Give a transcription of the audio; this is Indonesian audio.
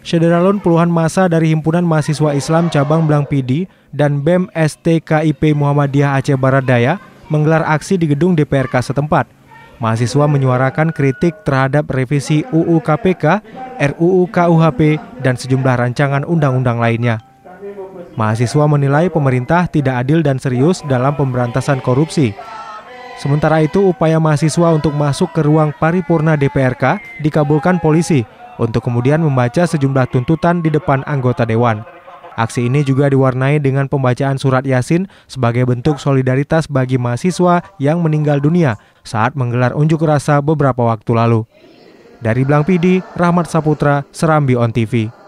Sederalun puluhan masa dari Himpunan Mahasiswa Islam Cabang Belang Pidi dan BEM STKIP Muhammadiyah Aceh Barat Daya menggelar aksi di gedung DPRK setempat. Mahasiswa menyuarakan kritik terhadap revisi UU KPK, RUU KUHP, dan sejumlah rancangan undang-undang lainnya. Mahasiswa menilai pemerintah tidak adil dan serius dalam pemberantasan korupsi. Sementara itu, upaya mahasiswa untuk masuk ke ruang paripurna DPRK dikabulkan polisi untuk kemudian membaca sejumlah tuntutan di depan anggota dewan. Aksi ini juga diwarnai dengan pembacaan surat Yasin sebagai bentuk solidaritas bagi mahasiswa yang meninggal dunia saat menggelar unjuk rasa beberapa waktu lalu. Dari Blang Pidi, Rahmat Saputra, Serambi On TV.